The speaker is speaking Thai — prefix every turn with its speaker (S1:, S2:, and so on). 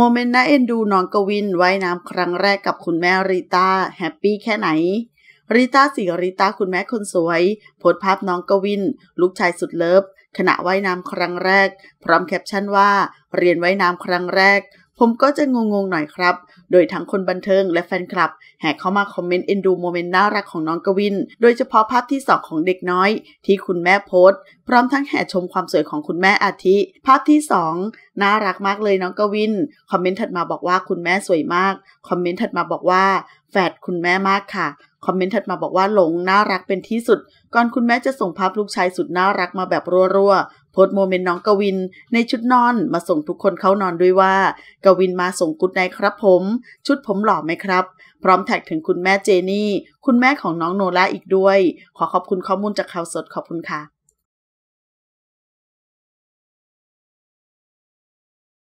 S1: โมเมนต์น่าเอ็นดู น้องกวินว่ายน้ำครั้งแรกกับคุณแม่ริต้าแฮปปี้แค่ไหนริต้าสีริต้าคุณแม่คนสวยโพสภาพน้องกวิน ลูกชายสุดเลิฟ ขณะว่ายน้ำครั้งแรก พร้อมแคปชั่นว่า เรียนว่ายน้ำครั้งแรกผมก็จะงงๆหน่อยครับ โดยทั้งคนบันเทิงและแฟนคลับ แห่เข้ามาคอมเมนต์เอ็นดูโมเมนต์น่ารักของน้องกวิน โดยเฉพาะภาพที่สองของเด็กน้อยที่คุณแม่โพสต์ พร้อมทั้งแห่ชมความสวยของคุณแม่อาทิ ภาพที่สองน่ารักมากเลยน้องกวินคอมเมนต์ถัดมาบอกว่าคุณแม่สวยมากคอมเมนต์ถัดมาบอกว่าแฝดคุณแม่มากค่ะคอมเมนต์ถัดมาบอกว่าหลงน่ารักเป็นที่สุดก่อนคุณแม่จะส่งภาพลูกชายสุดน่ารักมาแบบรัวๆโพสโมเมนต์น้องกวินในชุดนอนมาส่งทุกคนเข้านอนด้วยว่ากวินมาส่งกุดไนครับผม ชุดผมหล่อไหมครับ พร้อมแท็กถึงคุณแม่เจนี่ คุณแม่ของน้องโนล่าอีกด้วย ขอขอบคุณข้อมูลจากข่าวสดขอบคุ
S2: ณค่ะ